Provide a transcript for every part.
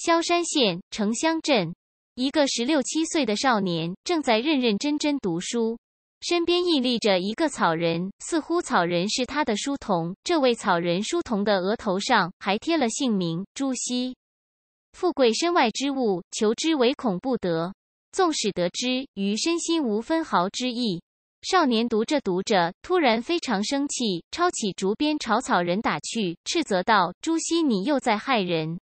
萧山县城乡镇，一个十六七岁的少年正在认认真真读书，身边屹立着一个草人，似乎草人是他的书童。这位草人书童的额头上还贴了姓名“朱熹”。富贵身外之物，求之唯恐不得；纵使得之，于身心无分毫之益。少年读着读着，突然非常生气，抄起竹鞭朝草人打去，斥责道：“朱熹，你又在害人！”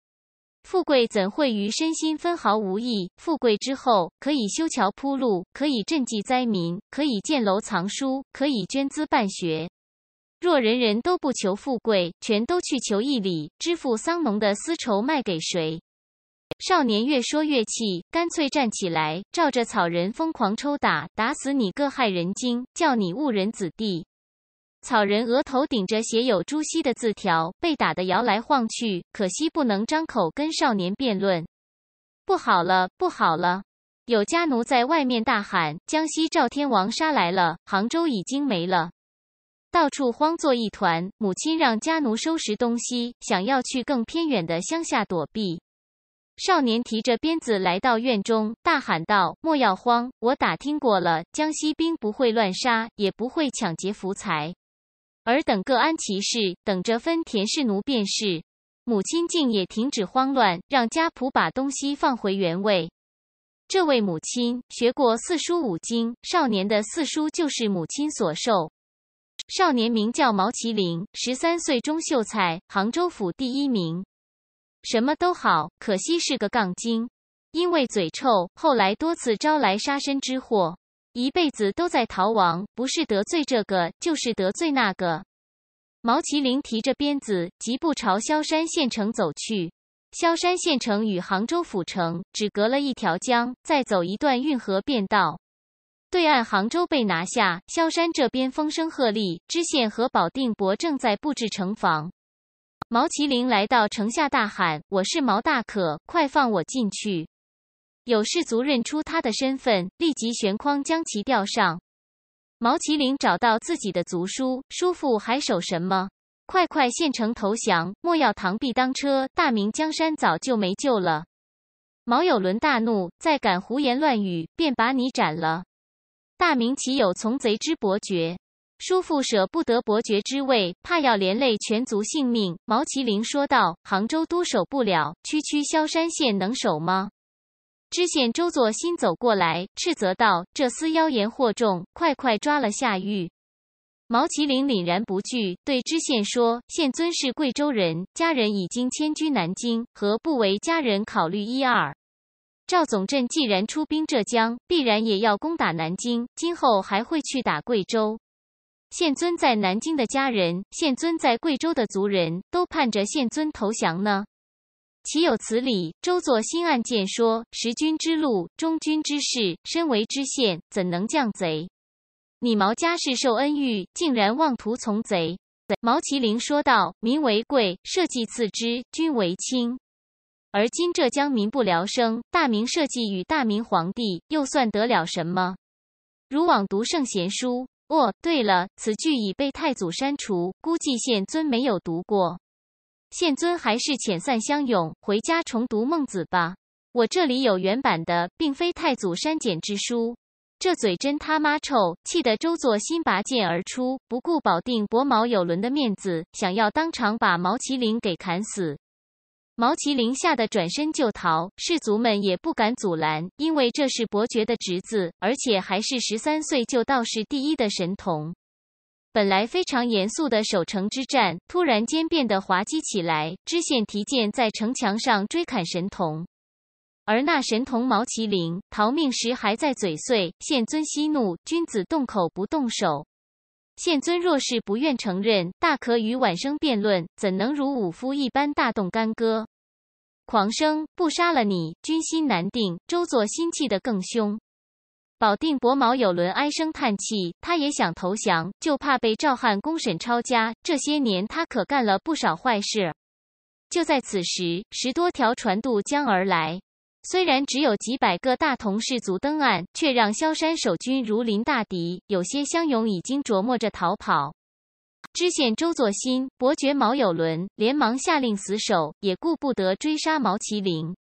富贵怎会于身心分毫无益？富贵之后，可以修桥铺路，可以赈济灾民，可以建楼藏书，可以捐资办学。若人人都不求富贵，全都去求义理，支付桑农的丝绸卖给谁？少年越说越气，干脆站起来，照着草人疯狂抽打，打死你个害人精，叫你误人子弟！草人额头顶着写有朱熹的字条，被打得摇来晃去。可惜不能张口跟少年辩论。不好了，不好了！有家奴在外面大喊：“江西赵天王杀来了，杭州已经没了！”到处慌作一团。母亲让家奴收拾东西，想要去更偏远的乡下躲避。少年提着鞭子来到院中，大喊道：“莫要慌，我打听过了，江西兵不会乱杀，也不会抢劫福财。”尔等各安其事，等着分田氏奴便是。母亲竟也停止慌乱，让家仆把东西放回原位。这位母亲学过四书五经，少年的四书就是母亲所授。少年名叫毛麒麟，十三岁中秀才，杭州府第一名，什么都好，可惜是个杠精，因为嘴臭，后来多次招来杀身之祸。一辈子都在逃亡，不是得罪这个就是得罪那个。毛麒麟提着鞭子疾步朝萧山县城走去。萧山县城与杭州府城只隔了一条江，再走一段运河便到。对岸杭州被拿下，萧山这边风声鹤唳，知县和保定伯正在布置城防。毛麒麟来到城下大喊：“我是毛大可，快放我进去！”有士卒认出他的身份，立即悬筐将其吊上。毛麒麟找到自己的族叔，叔父还守什么？快快献城投降，莫要螳臂当车。大明江山早就没救了。毛有伦大怒，再敢胡言乱语，便把你斩了。大明岂有从贼之伯爵？叔父舍不得伯爵之位，怕要连累全族性命。毛麒麟说道：“杭州都守不了，区区萧山县能守吗？”知县周作新走过来，斥责道：“这厮妖言惑众，快快抓了下狱。”毛麒麟凛然不惧，对知县说：“县尊是贵州人，家人已经迁居南京，何不为家人考虑一二？”赵总镇既然出兵浙江，必然也要攻打南京，今后还会去打贵州。县尊在南京的家人，县尊在贵州的族人都盼着县尊投降呢。岂有此理！周作新案件说，食君之路，忠君之事。身为知县，怎能降贼？你毛家世受恩遇，竟然妄图从贼。毛麒麟说道：“民为贵，社稷次之，君为轻。而今浙江民不聊生，大明社稷与大明皇帝又算得了什么？如往读圣贤书。哦，对了，此句已被太祖删除，估计县尊没有读过。”现尊还是遣散乡勇，回家重读《孟子》吧。我这里有原版的，并非太祖删减之书。这嘴真他妈臭，气得周作新拔剑而出，不顾保定伯毛有伦的面子，想要当场把毛麒麟给砍死。毛麒麟吓得转身就逃，士卒们也不敢阻拦，因为这是伯爵的侄子，而且还是十三岁就道士第一的神童。本来非常严肃的守城之战，突然间变得滑稽起来。知县提剑在城墙上追砍神童，而那神童毛麒麟逃命时还在嘴碎：“县尊息怒，君子动口不动手。县尊若是不愿承认，大可与晚生辩论，怎能如武夫一般大动干戈？”狂生，不杀了你，军心难定。周佐心气得更凶。保定伯毛有伦唉声叹气，他也想投降，就怕被赵汉公审抄家。这些年他可干了不少坏事。就在此时，十多条船渡江而来，虽然只有几百个大同士卒登岸，却让萧山守军如临大敌，有些乡勇已经琢磨着逃跑。知县周作新、伯爵毛友伦连忙下令死守，也顾不得追杀毛麒麟。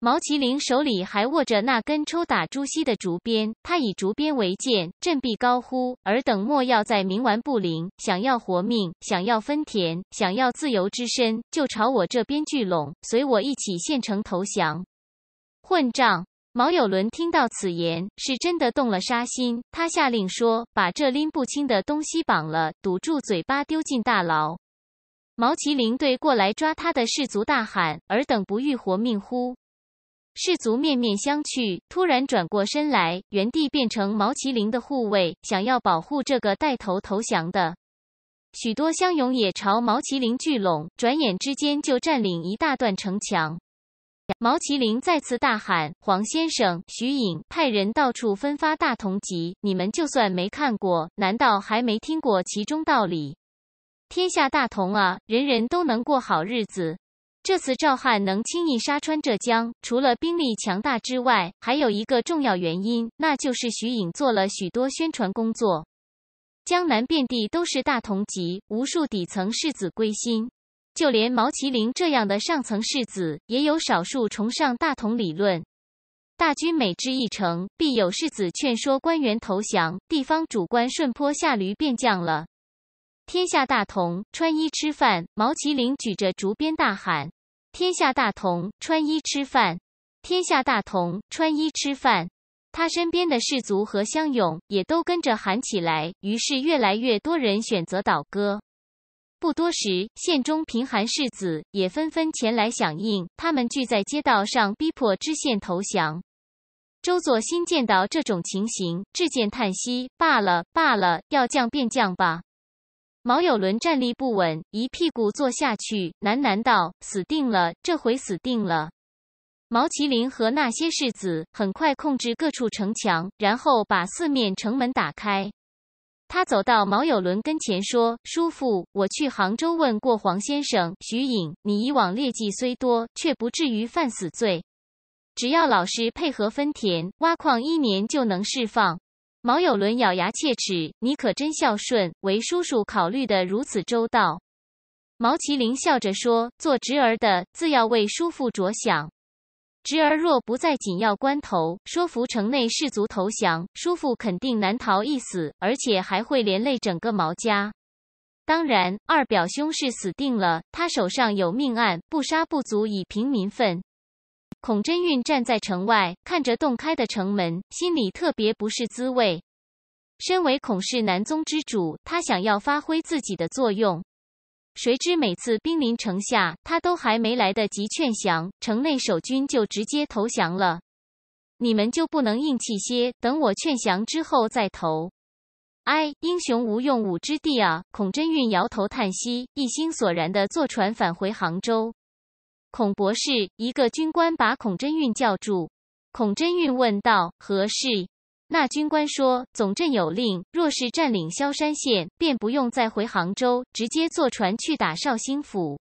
毛麒麟手里还握着那根抽打朱熹的竹鞭，他以竹鞭为剑，振臂高呼：“尔等莫要再冥顽不灵，想要活命，想要分田，想要自由之身，就朝我这边聚拢，随我一起献城投降！”混账！毛友伦听到此言，是真的动了杀心，他下令说：“把这拎不清的东西绑了，堵住嘴巴，丢进大牢。”毛麒麟对过来抓他的士卒大喊：“尔等不欲活命乎？”士卒面面相觑，突然转过身来，原地变成毛麒麟的护卫，想要保护这个带头投降的。许多乡勇也朝毛麒麟聚拢，转眼之间就占领一大段城墙。毛麒麟再次大喊：“黄先生、徐颖，派人到处分发大同集，你们就算没看过，难道还没听过其中道理？天下大同啊，人人都能过好日子。”这次赵汉能轻易杀穿浙江，除了兵力强大之外，还有一个重要原因，那就是徐颖做了许多宣传工作。江南遍地都是大同级，无数底层士子归心，就连毛麒麟这样的上层士子，也有少数崇尚大同理论。大军每至一城，必有士子劝说官员投降，地方主官顺坡下驴便将了。天下大同，穿衣吃饭。毛麒麟举着竹鞭大喊：“天下大同，穿衣吃饭！天下大同，穿衣吃饭！”他身边的士卒和乡勇也都跟着喊起来，于是越来越多人选择倒戈。不多时，县中贫寒士子也纷纷前来响应，他们聚在街道上逼迫知县投降。周左新见到这种情形，至见叹息：“罢了，罢了，要降便降吧。”毛有伦站立不稳，一屁股坐下去，喃喃道：“死定了，这回死定了。”毛麒麟和那些世子很快控制各处城墙，然后把四面城门打开。他走到毛有伦跟前说：“叔父，我去杭州问过黄先生、徐颖，你以往劣迹虽多，却不至于犯死罪。只要老师配合分田、挖矿，一年就能释放。”毛有伦咬牙切齿：“你可真孝顺，为叔叔考虑的如此周到。”毛麒麟笑着说：“做侄儿的自要为叔父着想。侄儿若不在紧要关头说服城内士卒投降，叔父肯定难逃一死，而且还会连累整个毛家。当然，二表兄是死定了，他手上有命案，不杀不足以平民愤。”孔真运站在城外，看着洞开的城门，心里特别不是滋味。身为孔氏南宗之主，他想要发挥自己的作用，谁知每次兵临城下，他都还没来得及劝降，城内守军就直接投降了。你们就不能硬气些，等我劝降之后再投。哎，英雄无用武之地啊！孔真运摇头叹息，一心索然的坐船返回杭州。孔博士，一个军官把孔贞运叫住。孔贞运问道：“何事？”那军官说：“总镇有令，若是占领萧山县，便不用再回杭州，直接坐船去打绍兴府。”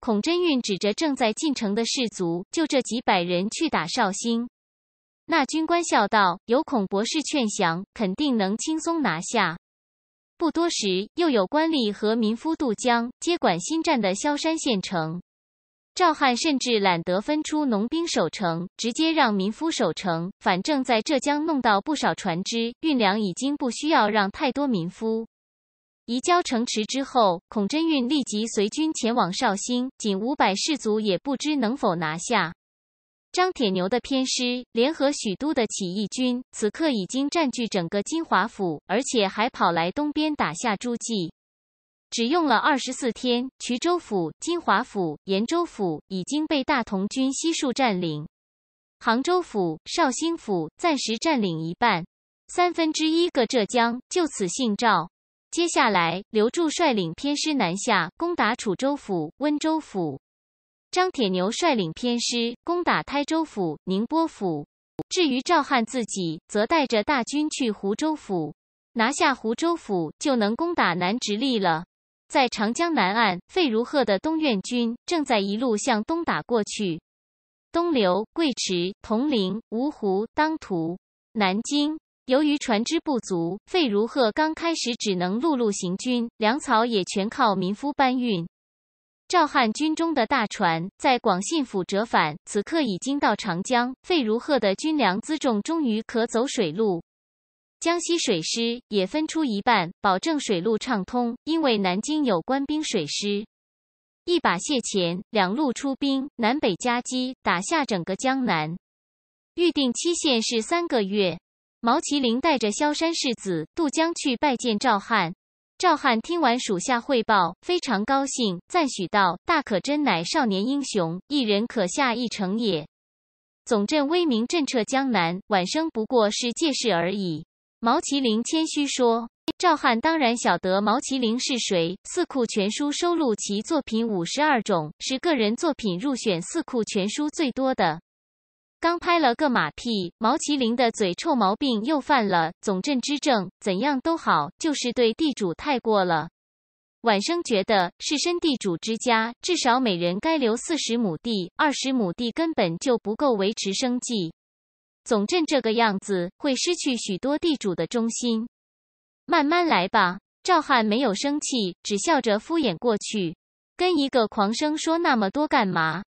孔贞运指着正在进城的士卒，就这几百人去打绍兴。那军官笑道：“有孔博士劝降，肯定能轻松拿下。”不多时，又有官吏和民夫渡江，接管新占的萧山县城。赵汉甚至懒得分出农兵守城，直接让民夫守城。反正，在浙江弄到不少船只运粮，已经不需要让太多民夫。移交城池之后，孔贞运立即随军前往绍兴，仅五百士卒也不知能否拿下。张铁牛的偏师联合许都的起义军，此刻已经占据整个金华府，而且还跑来东边打下诸暨。只用了二十四天，衢州府、金华府、延州府已经被大同军悉数占领。杭州府、绍兴府暂时占领一半，三分之一个浙江就此姓赵。接下来，刘柱率领偏师南下，攻打楚州府、温州府；张铁牛率领偏师攻打台州府、宁波府。至于赵汉自己，则带着大军去湖州府，拿下湖州府就能攻打南直隶了。在长江南岸，费如赫的东苑军正在一路向东打过去，东流、贵池、铜陵、芜湖、当涂、南京。由于船只不足，费如赫刚开始只能陆路行军，粮草也全靠民夫搬运。赵汉军中的大船在广信府折返，此刻已经到长江，费如赫的军粮辎重终于可走水路。江西水师也分出一半，保证水路畅通。因为南京有官兵水师，一把蟹钳，两路出兵，南北夹击，打下整个江南。预定期限是三个月。毛麒麟带着萧山世子渡江去拜见赵汉。赵汉听完属下汇报，非常高兴，赞许道：“大可真乃少年英雄，一人可下一城也。总镇威名震彻江南，晚生不过是借势而已。”毛麒麟谦虚说：“赵汉当然晓得毛麒麟是谁，《四库全书》收录其作品五十二种，是个人作品入选《四库全书》最多的。刚拍了个马屁，毛麒麟的嘴臭毛病又犯了。总镇之政怎样都好，就是对地主太过了。晚生觉得，是身地主之家，至少每人该留四十亩地，二十亩地根本就不够维持生计。”总镇这个样子会失去许多地主的忠心，慢慢来吧。赵汉没有生气，只笑着敷衍过去。跟一个狂生说那么多干嘛？